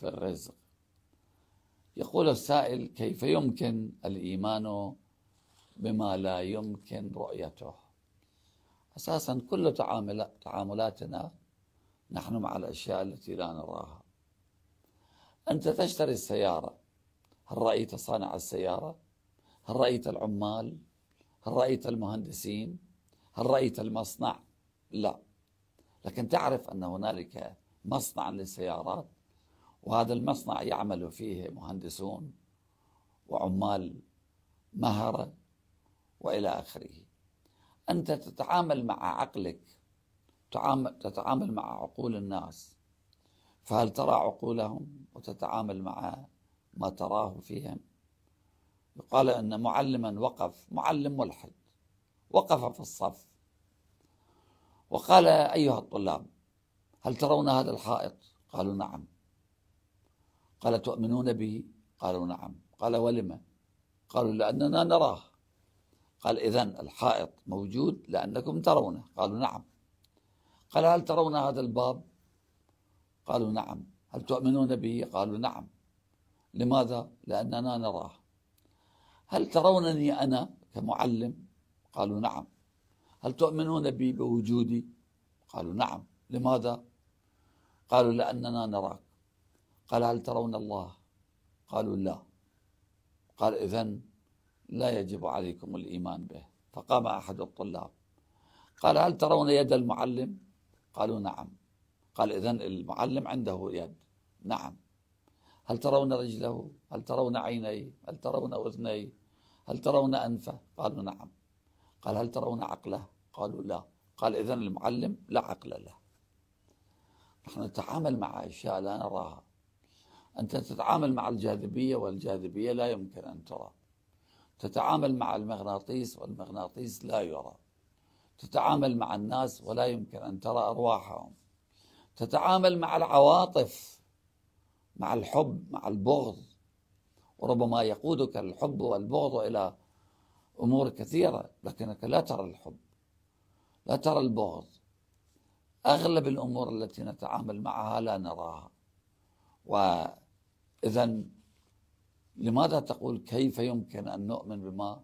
في الرزق يقول السائل كيف يمكن الايمان بما لا يمكن رؤيته اساسا كل تعاملاتنا نحن مع الاشياء التي لا نراها انت تشتري السياره هل رايت صانع السياره هل رايت العمال هل رايت المهندسين هل رايت المصنع لا لكن تعرف ان هنالك مصنع للسيارات وهذا المصنع يعمل فيه مهندسون وعمال مهرة وإلى آخره أنت تتعامل مع عقلك تتعامل مع عقول الناس فهل ترى عقولهم وتتعامل مع ما تراه فيهم يقال أن معلما وقف معلم ملحد وقف في الصف وقال أيها الطلاب هل ترون هذا الحائط قالوا نعم قال تؤمنون به قالوا نعم قال ولم قالوا لأننا نراه قال إذا الحائط موجود لأنكم ترونه قالوا نعم قال هل ترون هذا الباب قالوا نعم هل تؤمنون به قالوا نعم لماذا لأننا نراه هل ترونني أنا كمعلم قالوا نعم هل تؤمنون بي بوجودي قالوا نعم لماذا قالوا لأننا نراك قال هل ترون الله قالوا لا قال إذا لا يجب عليكم الإيمان به فقام أحد الطلاب قال هل ترون يد المعلم قالوا نعم قال إذا المعلم عنده يد نعم هل ترون رجله هل ترون عينيه هل ترون أذنيه هل ترون أنفه قالوا نعم قال هل ترون عقله قالوا لا قال إذا المعلم لا عقل له نحن نتعامل مع أشياء لا نراها أنت تتعامل مع الجاذبية والجاذبية لا يمكن أن ترى تتعامل مع المغناطيس والمغناطيس لا يرى تتعامل مع الناس ولا يمكن أن ترى أرواحهم تتعامل مع العواطف مع الحب مع البغض وربما يقودك الحب والبغض إلى أمور كثيرة لكنك لا ترى الحب لا ترى البغض أغلب الأمور التي نتعامل معها لا نراها و إذا لماذا تقول كيف يمكن أن نؤمن بما